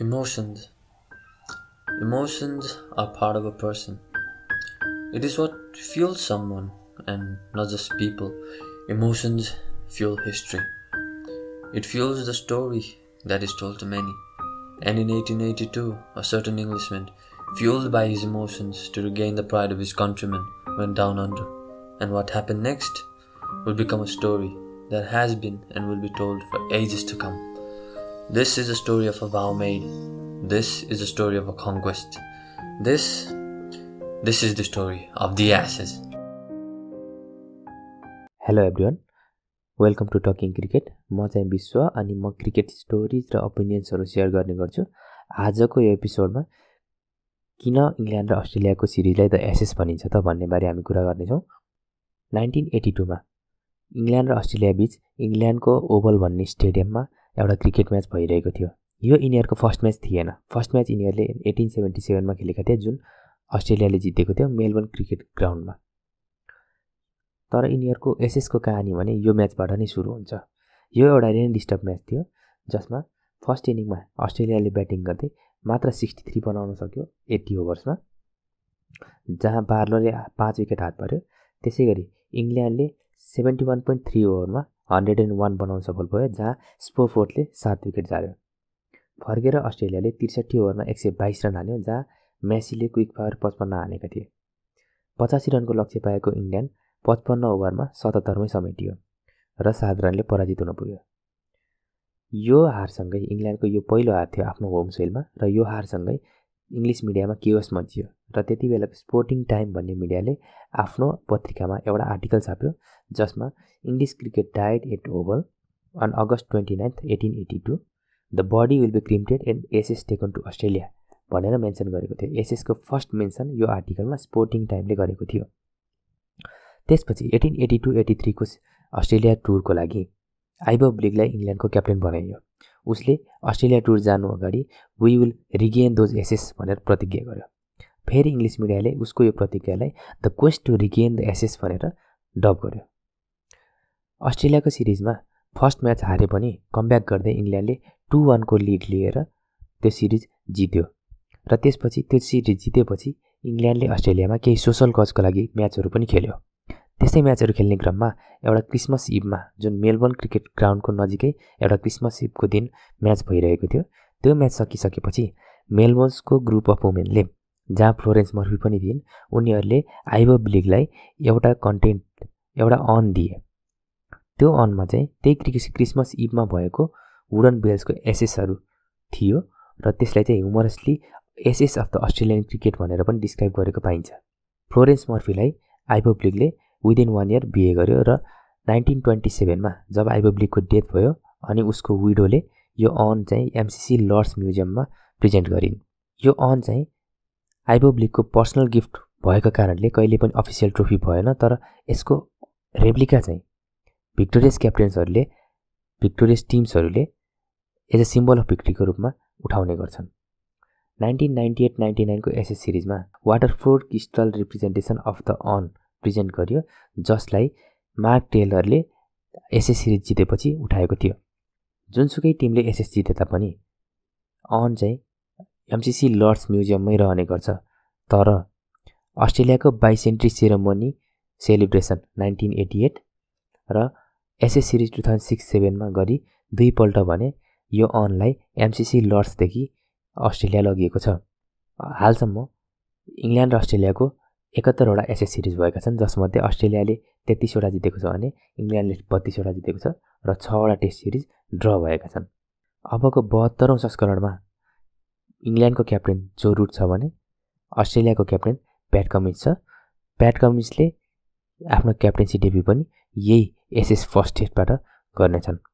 Emotions. Emotions are part of a person. It is what fuels someone and not just people. Emotions fuel history. It fuels the story that is told to many. And in 1882, a certain Englishman, fueled by his emotions to regain the pride of his countrymen, went down under. And what happened next will become a story that has been and will be told for ages to come. This is a story of a vow made. This is a story of a conquest. This, this is the story of the ashes. Hello everyone. Welcome to talking cricket म चाहिँ विश्व अनि म cricket stories र ओपिनियन्सहरू share गर्ने गर्छु आजको यो एपिसोडमा किन इङ्ल्यान्ड र अस्ट्रेलियाको सिरिजलाई द एसेस भनिन्छ त भन्ने बारे हामी कुरा गर्नेछौँ नाइन्टिन एटी टूमा इङ्ल्यान्ड र अस्ट्रेलिया बिच इङ्ल्यान्डको ओभल भन्ने स्टेडियममा एउटा क्रिकेट म्याच भइरहेको थियो यो यिनीहरूको फर्स्ट म्याच थिएन फर्स्ट म्याच यिनीहरूले एटिन सेभेन्टी सेभेनमा खेलेका थिए जुन अस्ट्रेलियाले जितेको थियो मेलबर्न क्रिकेट ग्राउन्डमा तर यिनीहरूको एसएसको कहानी भने यो म्याचबाट नै सुरु हुन्छ यो एउटा रेन डिस्टर्ब म्याच थियो जसमा फर्स्ट इनिङमा अस्ट्रेलियाले ब्याटिङ गर्दै मात्र सिक्सटी थ्री बनाउन सक्यो एट्टी ओभर्समा जहाँ बार्लरले पाँच विकेट हात पऱ्यो त्यसै गरी इङ्ल्यान्डले सेभेन्टी वान पोइन्ट थ्री ओभरमा हन्ड्रेड एन्ड वान बनाउन सफल भयो जहाँ स्पोफोर्टले सात विकेट झार्यो फर्केर अस्ट्रेलियाले त्रिसठी ओभरमा एक सय बाइस रन हान्यो जहाँ मेसीले क्विक फायर पचपन्न हानेका थिए पचासी रनको लक्ष्य पाएको इङ्ल्यान्ड पचपन्न ओभरमा सतहत्तरमै समेटियो र सात रनले पराजित हुन पुग्यो यो हारसँगै इङ्ल्यान्डको यो पहिलो हार थियो आफ्नो होम सेलमा र यो हारसँगै इङ्ग्लिस मिडियामा केओस मचियो र त्यति बेला स्पोर्टिङ टाइम भन्ने मिडियाले आफ्नो पत्रिकामा एउटा आर्टिकल छाप्यो जसमा English cricket died at Oval on August twenty ninth eighteen eighty two the body will be cremated and ashes taken to Australia भनेर मेन्सन गरेको थियो एसएसको फर्स्ट मेन्सन यो आर्टिकलमा स्पोर्टिङ टाइमले गरेको थियो त्यसपछि एटिन एट्टी टू एट्टी थ्रीको अस्ट्रेलिया टुरको लागि आइबब ब्लिगलाई इङ्ल्यान्डको क्याप्टेन बनाइयो उसले अस्ट्रेलिया टुर जानु अगाडि we will regain those ashes भनेर प्रतिज्ञा गर्यो फेरि इङ्ग्लिस मिडियाले उसको यो प्रतिज्ञालाई the quest to regain the ashes भनेर डब गर्यो अस्ट्रेलियाको सिरिजमा फर्स्ट म्याच हारे पनि कमब्याक गर्दै इङ्ल्यान्डले टु वानको लिड लिएर त्यो सिरिज जित्यो र त्यसपछि त्यो सिरिज जितेपछि इङ्ल्यान्डले अस्ट्रेलियामा केही सोसल कजको लागि म्याचहरू पनि खेल्यो त्यस्तै म्याचहरू खेल्ने क्रममा एउटा क्रिसमस इभमा जुन मेलबोर्न क्रिकेट ग्राउन्डको नजिकै एउटा क्रिसमस इभको दिन म्याच भइरहेको थियो त्यो म्याच सकिसकेपछि मेलबोर्न्सको ग्रुप अफ वुमेनले जहाँ फ्लोरेन्स मर्फी पनि थिइन् उनीहरूले आइबब लिगलाई एउटा कन्टेन्ट एउटा अन दिए त्यो अनमा चाहिँ त्यही क्रिकेट क्रिसमस इभमा भएको वुडन बेल्सको एसएसहरू थियो र त्यसलाई चाहिँ humorously ashes of the Australian cricket भनेर पनि डिस्क्राइब गरेको पाइन्छ फ्लोरेन्स मर्फीलाई आइबब लिगले विदिन वान इयर बिहे गर्यो र नाइन्टिन ट्वेन्टी सेभेनमा जब आइबब्लीको डेथ भयो अनि उसको विडोले यो अन चाहिँ एमसिसी लर्ड्स म्युजियममा प्रेजेन्ट गरिन् यो अन चाहिँ आइबब्लीको पर्सनल गिफ्ट भएको कारणले कहिले पनि अफिसियल ट्रफी भएन तर यसको रेप्लिका चाहिँ भिक्टोरियस क्याप्टेन्सहरूले भिक्टोरियस टिम्सहरूले एज अ सिम्बल अफ भिक्ट्रीको रूपमा उठाउने गर्छन् नाइन्टिन नाइन्टी एट नाइन्टी नाइनको एसएस सिरिजमा Waterford crystal representation of the urn present गरियो जसलाई मार्क टेलरले एसएस सिरिज जितेपछि उठाएको थियो जुनसुकै टिमले एसएस जिते तापनि अन चाहिँ एमसिसी लर्ड्स म्युजियममै रहने गर्छ तर अस्ट्रेलियाको bicentenary ceremony celebration nineteen eighty eight र ashes series two thousand six सेभेनमा गरी दुईपल्ट भने यो अनलाई एमसिसी लर्ड्सदेखि अस्ट्रेलिया लगिएको छ हालसम्म इङ्ल्यान्ड र अस्ट्रेलियाको एकहत्तरवटा एसएस सिरिज भएका छन् जसमध्ये अस्ट्रेलियाले तेत्तिसवटा जितेको छ भने इङ्ल्यान्डले बत्तिसवटा जितेको छ र छवटा टेस्ट सिरिज ड्र भएका छन् अबको बहत्तरौँ संस्करणमा इङ्ल्यान्डको क्याप्टेन जो रुट छ भने अस्ट्रेलियाको क्याप्टेन प्याट कमिन्स छ प्याट कमिन्सले आफ्नो क्याप्टेन्सी डेब्यू पनि यही एसएस फर्स्ट टेस्टबाट गर्नेछन्